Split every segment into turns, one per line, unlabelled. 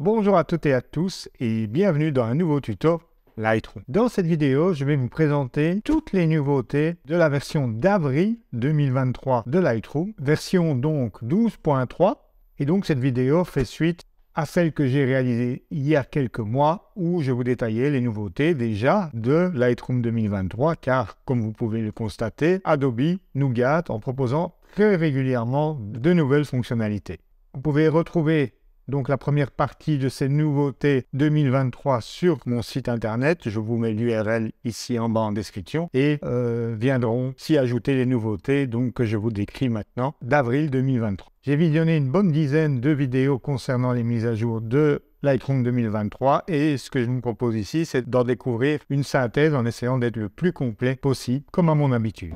Bonjour à toutes et à tous et bienvenue dans un nouveau tuto Lightroom. Dans cette vidéo, je vais vous présenter toutes les nouveautés de la version d'avril 2023 de Lightroom, version donc 12.3. Et donc cette vidéo fait suite à celle que j'ai réalisée il y a quelques mois où je vous détaillais les nouveautés déjà de Lightroom 2023 car comme vous pouvez le constater, Adobe nous gâte en proposant très régulièrement de nouvelles fonctionnalités. Vous pouvez retrouver donc la première partie de ces nouveautés 2023 sur mon site internet. Je vous mets l'URL ici en bas en description et euh, viendront s'y ajouter les nouveautés donc que je vous décris maintenant d'avril 2023. J'ai visionné une bonne dizaine de vidéos concernant les mises à jour de Lightroom 2023 et ce que je vous propose ici c'est d'en découvrir une synthèse en essayant d'être le plus complet possible comme à mon habitude.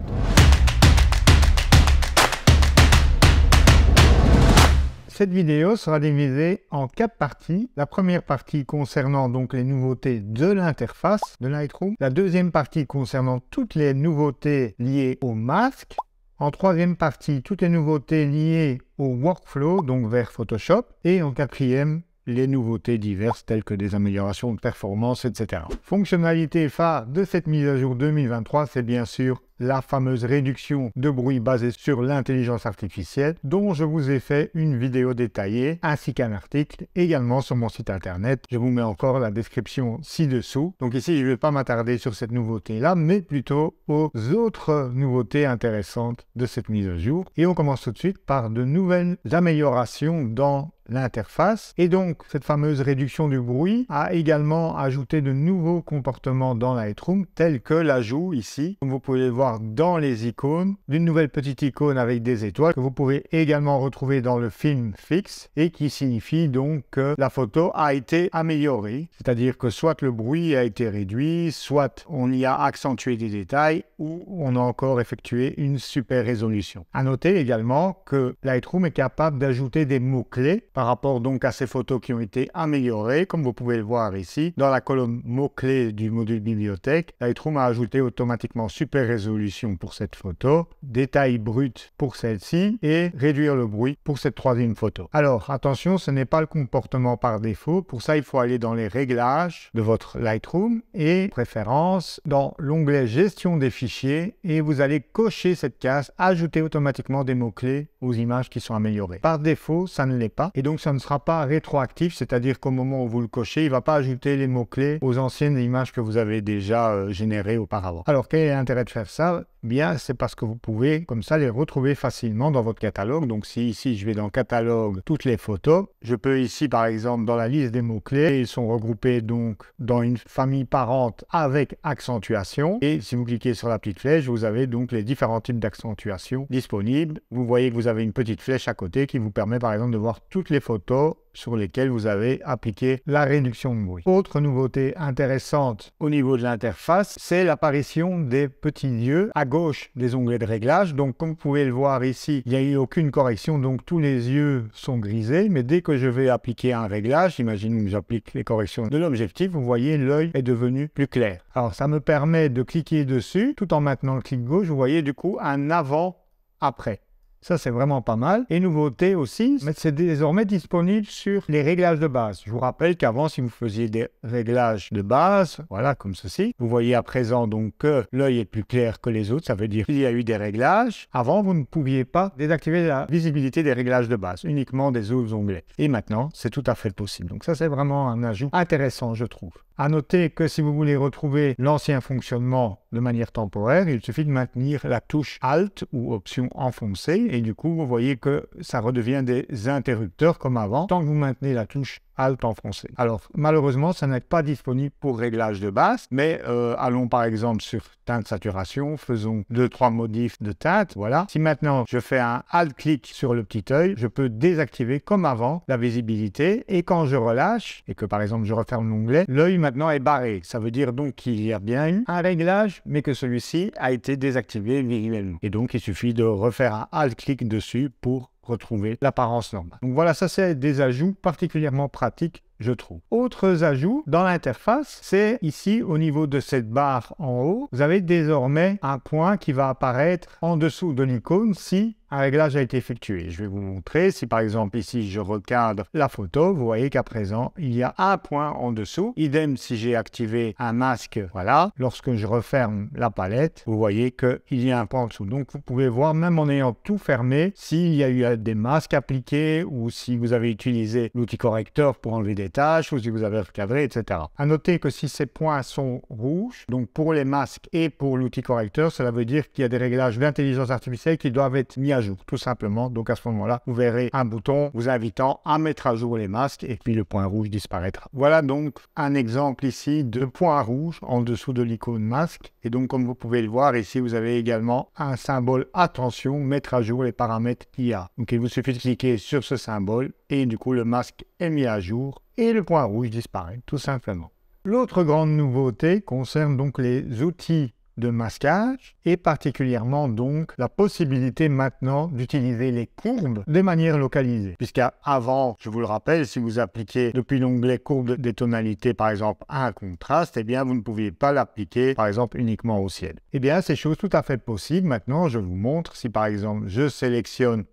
Cette vidéo sera divisée en quatre parties. La première partie concernant donc les nouveautés de l'interface de Lightroom. La deuxième partie concernant toutes les nouveautés liées au masque. En troisième partie, toutes les nouveautés liées au workflow, donc vers Photoshop. Et en quatrième, les nouveautés diverses telles que des améliorations de performance, etc. Fonctionnalité phare de cette mise à jour 2023, c'est bien sûr la fameuse réduction de bruit basée sur l'intelligence artificielle dont je vous ai fait une vidéo détaillée ainsi qu'un article également sur mon site internet. Je vous mets encore la description ci-dessous. Donc ici, je ne vais pas m'attarder sur cette nouveauté-là, mais plutôt aux autres nouveautés intéressantes de cette mise à jour. Et on commence tout de suite par de nouvelles améliorations dans l'interface. Et donc, cette fameuse réduction du bruit a également ajouté de nouveaux comportements dans Lightroom, tels que l'ajout ici, comme vous pouvez voir dans les icônes, d'une nouvelle petite icône avec des étoiles que vous pouvez également retrouver dans le film fixe et qui signifie donc que la photo a été améliorée, c'est-à-dire que soit le bruit a été réduit, soit on y a accentué des détails ou on a encore effectué une super résolution. À noter également que Lightroom est capable d'ajouter des mots-clés par rapport donc à ces photos qui ont été améliorées, comme vous pouvez le voir ici, dans la colonne mots-clés du module bibliothèque, Lightroom a ajouté automatiquement super résolution pour cette photo, détail brut pour celle-ci et réduire le bruit pour cette troisième photo. Alors attention, ce n'est pas le comportement par défaut, pour ça il faut aller dans les réglages de votre Lightroom et préférence dans l'onglet gestion des fichiers et vous allez cocher cette case, ajouter automatiquement des mots-clés aux images qui sont améliorées. Par défaut, ça ne l'est pas et donc donc ça ne sera pas rétroactif, c'est-à-dire qu'au moment où vous le cochez, il ne va pas ajouter les mots-clés aux anciennes images que vous avez déjà euh, générées auparavant. Alors quel est l'intérêt de faire ça Bien, c'est parce que vous pouvez comme ça les retrouver facilement dans votre catalogue. Donc si ici je vais dans catalogue toutes les photos, je peux ici par exemple dans la liste des mots-clés, ils sont regroupés donc dans une famille parente avec accentuation. Et si vous cliquez sur la petite flèche, vous avez donc les différents types d'accentuation disponibles. Vous voyez que vous avez une petite flèche à côté qui vous permet par exemple de voir toutes les photos sur lesquelles vous avez appliqué la réduction de bruit. Autre nouveauté intéressante au niveau de l'interface, c'est l'apparition des petits yeux à gauche des onglets de réglage. Donc comme vous pouvez le voir ici, il n'y a eu aucune correction, donc tous les yeux sont grisés. Mais dès que je vais appliquer un réglage, imaginons que j'applique les corrections de l'objectif, vous voyez l'œil est devenu plus clair. Alors ça me permet de cliquer dessus tout en maintenant le clic gauche, vous voyez du coup un avant après. Ça, c'est vraiment pas mal. Et nouveauté aussi, c'est désormais disponible sur les réglages de base. Je vous rappelle qu'avant, si vous faisiez des réglages de base, voilà, comme ceci, vous voyez à présent donc que l'œil est plus clair que les autres. Ça veut dire qu'il y a eu des réglages. Avant, vous ne pouviez pas désactiver la visibilité des réglages de base, uniquement des autres onglets. Et maintenant, c'est tout à fait possible. Donc ça, c'est vraiment un ajout intéressant, je trouve. À noter que si vous voulez retrouver l'ancien fonctionnement de manière temporaire, il suffit de maintenir la touche Alt ou option enfoncée et du coup, vous voyez que ça redevient des interrupteurs comme avant. Tant que vous maintenez la touche Alt en français. Alors malheureusement, ça n'est pas disponible pour réglage de base. mais euh, allons par exemple sur teinte saturation, faisons deux trois modifs de teinte, voilà. Si maintenant je fais un alt clic sur le petit œil, je peux désactiver comme avant la visibilité et quand je relâche et que par exemple je referme l'onglet, l'œil maintenant est barré. Ça veut dire donc qu'il y a bien eu un réglage, mais que celui-ci a été désactivé visuellement. Et donc il suffit de refaire un alt clic dessus pour retrouver l'apparence normale. Donc voilà, ça c'est des ajouts particulièrement pratiques je trouve. Autres ajouts dans l'interface, c'est ici au niveau de cette barre en haut, vous avez désormais un point qui va apparaître en dessous de l'icône si un réglage a été effectué. Je vais vous montrer, si par exemple ici je recadre la photo, vous voyez qu'à présent il y a un point en dessous. Idem si j'ai activé un masque, voilà, lorsque je referme la palette, vous voyez qu'il y a un point en dessous. Donc vous pouvez voir même en ayant tout fermé, s'il y a eu des masques appliqués ou si vous avez utilisé l'outil correcteur pour enlever des tâches ou si vous avez recadré, etc. À noter que si ces points sont rouges, donc pour les masques et pour l'outil correcteur, cela veut dire qu'il y a des réglages d'intelligence artificielle qui doivent être mis à jour, tout simplement. Donc à ce moment-là, vous verrez un bouton vous invitant à mettre à jour les masques et puis le point rouge disparaîtra. Voilà donc un exemple ici de point rouge en dessous de l'icône masque. Et donc comme vous pouvez le voir ici, vous avez également un symbole attention, mettre à jour les paramètres IA. Donc il vous suffit de cliquer sur ce symbole et du coup le masque est mis à jour et le point rouge disparaît tout simplement. L'autre grande nouveauté concerne donc les outils de masquage et particulièrement donc la possibilité maintenant d'utiliser les courbes de manière localisée. Puisqu'avant, je vous le rappelle, si vous appliquez depuis l'onglet courbe des tonalités par exemple à un contraste, eh bien vous ne pouviez pas l'appliquer par exemple uniquement au ciel. Eh bien c'est chose tout à fait possible. Maintenant je vous montre si par exemple je sélectionne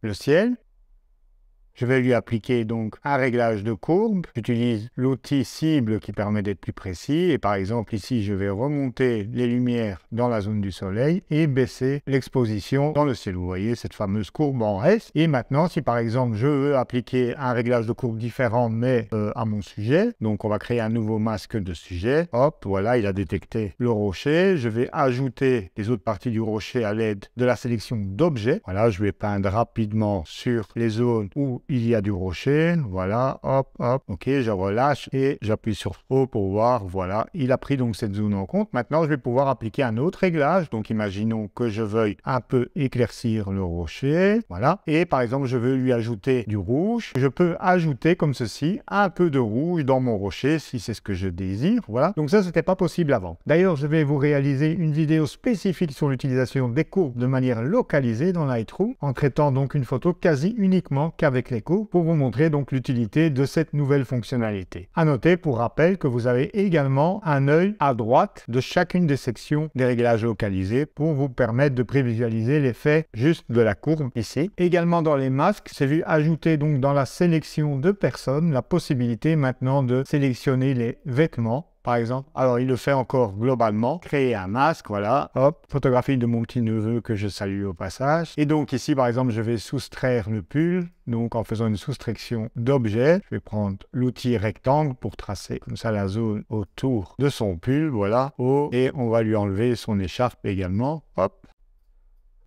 le ciel je vais lui appliquer donc un réglage de courbe. J'utilise l'outil cible qui permet d'être plus précis. Et par exemple, ici, je vais remonter les lumières dans la zone du soleil et baisser l'exposition dans le ciel. Vous voyez cette fameuse courbe en S. Et maintenant, si par exemple, je veux appliquer un réglage de courbe différent, mais euh, à mon sujet, donc on va créer un nouveau masque de sujet. Hop, voilà, il a détecté le rocher. Je vais ajouter les autres parties du rocher à l'aide de la sélection d'objets. Voilà, je vais peindre rapidement sur les zones où il y a du rocher, voilà, hop, hop, ok, je relâche et j'appuie sur O pour voir, voilà, il a pris donc cette zone en compte. Maintenant, je vais pouvoir appliquer un autre réglage, donc imaginons que je veuille un peu éclaircir le rocher, voilà, et par exemple, je veux lui ajouter du rouge, je peux ajouter comme ceci un peu de rouge dans mon rocher, si c'est ce que je désire, voilà. Donc ça, c'était pas possible avant. D'ailleurs, je vais vous réaliser une vidéo spécifique sur l'utilisation des courbes de manière localisée dans Lightroom, en traitant donc une photo quasi uniquement qu'avec les pour vous montrer donc l'utilité de cette nouvelle fonctionnalité. À noter pour rappel que vous avez également un œil à droite de chacune des sections des réglages localisés pour vous permettre de prévisualiser l'effet juste de la courbe ici. Également dans les masques, c'est vu ajouter donc dans la sélection de personnes la possibilité maintenant de sélectionner les vêtements par exemple. Alors, il le fait encore globalement, créer un masque, voilà, hop, photographie de mon petit neveu que je salue au passage. Et donc ici, par exemple, je vais soustraire le pull, donc en faisant une soustraction d'objets Je vais prendre l'outil rectangle pour tracer comme ça la zone autour de son pull, voilà, haut, et on va lui enlever son écharpe également, hop.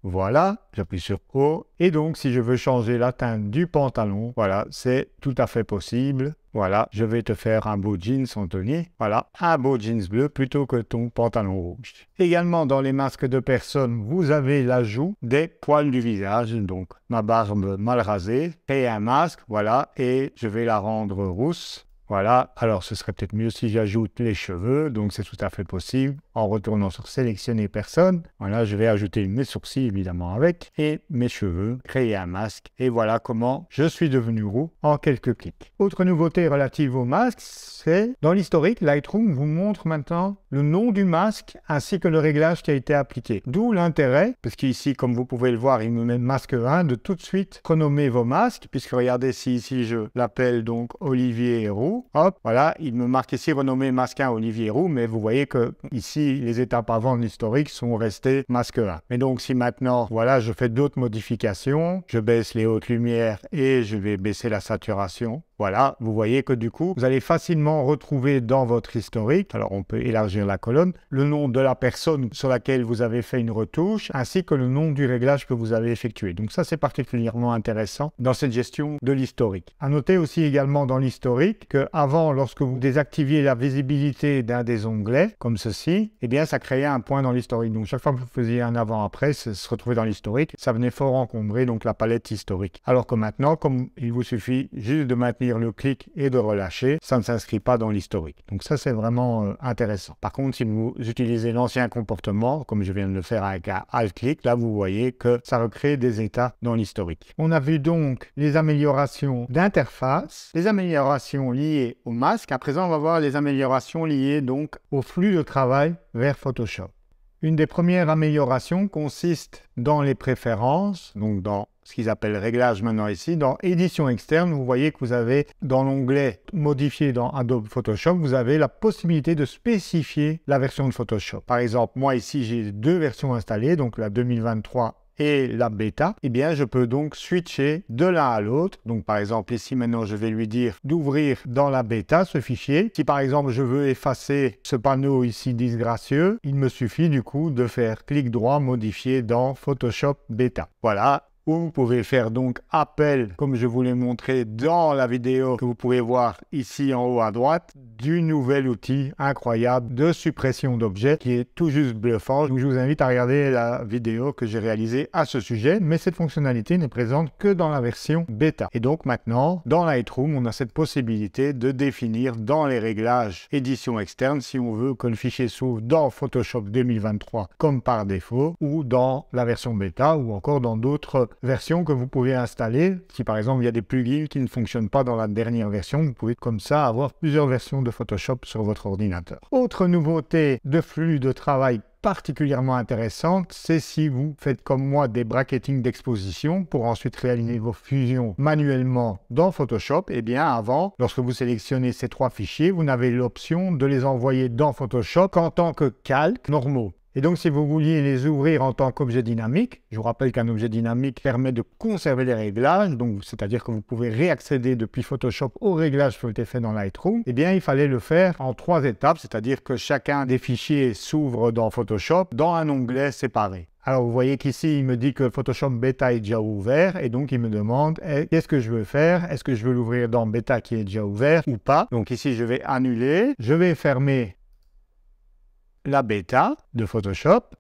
Voilà, j'appuie sur O. Et donc, si je veux changer la teinte du pantalon, voilà, c'est tout à fait possible. Voilà, je vais te faire un beau jeans, Anthony. Voilà, un beau jeans bleu plutôt que ton pantalon rouge. Également, dans les masques de personnes, vous avez l'ajout des poils du visage. Donc, ma barbe mal rasée, et un masque, voilà, et je vais la rendre rousse. Voilà, alors ce serait peut-être mieux si j'ajoute les cheveux, donc c'est tout à fait possible en retournant sur sélectionner personne. Voilà, je vais ajouter mes sourcils évidemment avec et mes cheveux, créer un masque. Et voilà comment je suis devenu roux en quelques clics. Autre nouveauté relative au masques c'est dans l'historique, Lightroom vous montre maintenant le nom du masque ainsi que le réglage qui a été appliqué. D'où l'intérêt, parce qu'ici, comme vous pouvez le voir, il me met masque 1, de tout de suite renommer vos masques, puisque regardez si ici je l'appelle donc Olivier Roux. Hop, voilà, il me marque ici renommer masque 1 Olivier Roux, mais vous voyez que ici, les étapes avant l'historique sont restées masque 1. Mais donc si maintenant, voilà, je fais d'autres modifications, je baisse les hautes lumières et je vais baisser la saturation, voilà, vous voyez que du coup, vous allez facilement retrouver dans votre historique, alors on peut élargir la colonne, le nom de la personne sur laquelle vous avez fait une retouche, ainsi que le nom du réglage que vous avez effectué. Donc ça, c'est particulièrement intéressant dans cette gestion de l'historique. À noter aussi également dans l'historique que avant, lorsque vous désactiviez la visibilité d'un des onglets, comme ceci, eh bien, ça créait un point dans l'historique. Donc chaque fois que vous faisiez un avant-après, se retrouver dans l'historique, ça venait fort encombrer donc la palette historique. Alors que maintenant, comme il vous suffit juste de maintenir le clic et de relâcher, ça ne s'inscrit pas dans l'historique. Donc ça, c'est vraiment euh, intéressant. Par contre, si vous utilisez l'ancien comportement, comme je viens de le faire avec un alt clic là, vous voyez que ça recrée des états dans l'historique. On a vu donc les améliorations d'interface, les améliorations liées au masque. À présent, on va voir les améliorations liées donc au flux de travail vers Photoshop. Une des premières améliorations consiste dans les préférences, donc dans ce qu'ils appellent réglage maintenant ici, dans édition externe, vous voyez que vous avez dans l'onglet modifier dans Adobe Photoshop, vous avez la possibilité de spécifier la version de Photoshop. Par exemple, moi ici, j'ai deux versions installées, donc la 2023 la bêta, et eh bien, je peux donc switcher de l'un à l'autre. Donc, par exemple, ici, maintenant, je vais lui dire d'ouvrir dans la bêta ce fichier. Si, par exemple, je veux effacer ce panneau ici disgracieux, il me suffit, du coup, de faire clic droit, modifier dans Photoshop bêta. Voilà, vous pouvez faire donc appel, comme je vous l'ai montré dans la vidéo que vous pouvez voir ici en haut à droite, du nouvel outil incroyable de suppression d'objets qui est tout juste bluffant. Donc je vous invite à regarder la vidéo que j'ai réalisée à ce sujet, mais cette fonctionnalité n'est présente que dans la version bêta. Et donc maintenant, dans Lightroom, on a cette possibilité de définir dans les réglages édition externe si on veut que le fichier s'ouvre dans Photoshop 2023 comme par défaut ou dans la version bêta ou encore dans d'autres Version que vous pouvez installer. Si par exemple il y a des plugins qui ne fonctionnent pas dans la dernière version, vous pouvez comme ça avoir plusieurs versions de Photoshop sur votre ordinateur. Autre nouveauté de flux de travail particulièrement intéressante, c'est si vous faites comme moi des bracketing d'exposition pour ensuite réaliser vos fusions manuellement dans Photoshop, et eh bien avant, lorsque vous sélectionnez ces trois fichiers, vous n'avez l'option de les envoyer dans Photoshop en tant que calque normaux. Et donc, si vous vouliez les ouvrir en tant qu'objet dynamique, je vous rappelle qu'un objet dynamique permet de conserver les réglages, donc c'est-à-dire que vous pouvez réaccéder depuis Photoshop aux réglages qui ont été faits dans Lightroom, eh bien, il fallait le faire en trois étapes, c'est-à-dire que chacun des fichiers s'ouvre dans Photoshop dans un onglet séparé. Alors vous voyez qu'ici, il me dit que Photoshop Beta est déjà ouvert et donc il me demande eh, qu'est-ce que je veux faire Est-ce que je veux l'ouvrir dans Beta qui est déjà ouvert ou pas Donc ici, je vais annuler, je vais fermer la bêta de Photoshop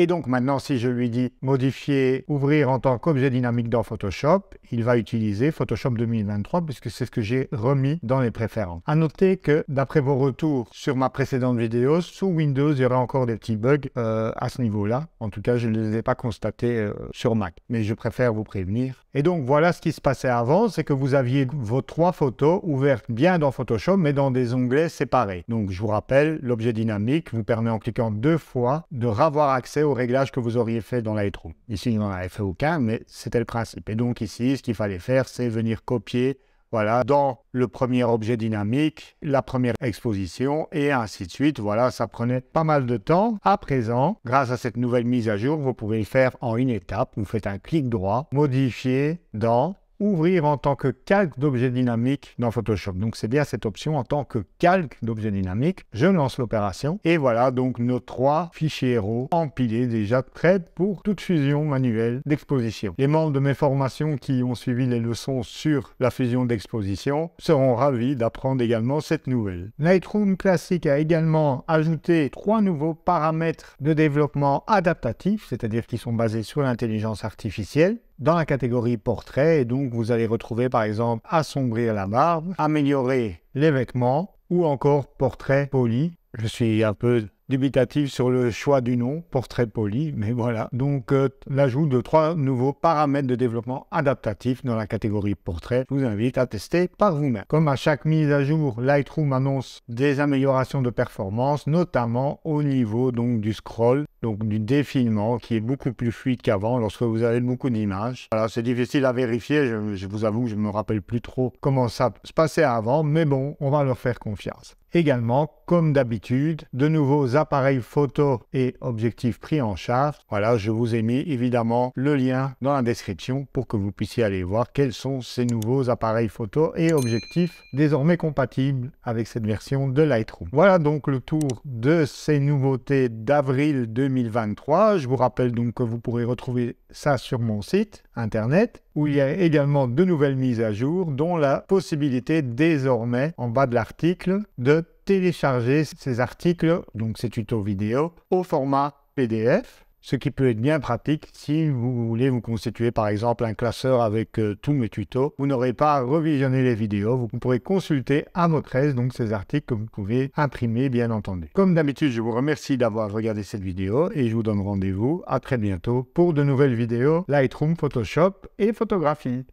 et donc maintenant, si je lui dis modifier, ouvrir en tant qu'objet dynamique dans Photoshop, il va utiliser Photoshop 2023 puisque c'est ce que j'ai remis dans les préférences. À noter que d'après vos retours sur ma précédente vidéo, sous Windows, il y aura encore des petits bugs euh, à ce niveau-là. En tout cas, je ne les ai pas constatés euh, sur Mac, mais je préfère vous prévenir. Et donc voilà ce qui se passait avant, c'est que vous aviez vos trois photos ouvertes bien dans Photoshop, mais dans des onglets séparés. Donc je vous rappelle, l'objet dynamique vous permet en cliquant deux fois de ravoir accès réglages réglage que vous auriez fait dans Lightroom. Ici, il n'en avait fait aucun, mais c'était le principe. Et donc ici, ce qu'il fallait faire, c'est venir copier voilà, dans le premier objet dynamique, la première exposition, et ainsi de suite. Voilà, ça prenait pas mal de temps. À présent, grâce à cette nouvelle mise à jour, vous pouvez le faire en une étape. Vous faites un clic droit, modifier dans ouvrir en tant que calque d'objet dynamique dans Photoshop. Donc c'est bien cette option en tant que calque d'objet dynamique. Je lance l'opération et voilà donc nos trois fichiers héros empilés déjà prêts pour toute fusion manuelle d'exposition. Les membres de mes formations qui ont suivi les leçons sur la fusion d'exposition seront ravis d'apprendre également cette nouvelle. Lightroom Classic a également ajouté trois nouveaux paramètres de développement adaptatif, c'est-à-dire qui sont basés sur l'intelligence artificielle dans la catégorie portrait. Et donc, vous allez retrouver par exemple assombrir la barbe, améliorer les vêtements ou encore portrait poli. Je suis un peu dubitatif sur le choix du nom, portrait poli, mais voilà. Donc euh, l'ajout de trois nouveaux paramètres de développement adaptatif dans la catégorie portrait, je vous invite à tester par vous-même. Comme à chaque mise à jour, Lightroom annonce des améliorations de performance, notamment au niveau donc du scroll, donc du défilement qui est beaucoup plus fluide qu'avant lorsque vous avez beaucoup d'images. Alors c'est difficile à vérifier, je, vous avoue que je ne me rappelle plus trop comment ça se passait avant, mais bon, on va leur faire confiance. Également, comme d'habitude, de nouveaux appareils photo et objectifs pris en charge. Voilà, je vous ai mis évidemment le lien dans la description pour que vous puissiez aller voir quels sont ces nouveaux appareils photo et objectifs désormais compatibles avec cette version de Lightroom. Voilà donc le tour de ces nouveautés d'avril 2023. Je vous rappelle donc que vous pourrez retrouver ça sur mon site internet où il y a également de nouvelles mises à jour dont la possibilité désormais en bas de l'article de télécharger ces articles, donc ces tutos vidéo, au format PDF, ce qui peut être bien pratique si vous voulez vous constituer par exemple un classeur avec euh, tous mes tutos. Vous n'aurez pas à revisionner les vidéos, vous pourrez consulter à votre aise donc ces articles que vous pouvez imprimer bien entendu. Comme d'habitude, je vous remercie d'avoir regardé cette vidéo et je vous donne rendez-vous à très bientôt pour de nouvelles vidéos Lightroom, Photoshop et photographie.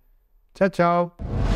Ciao ciao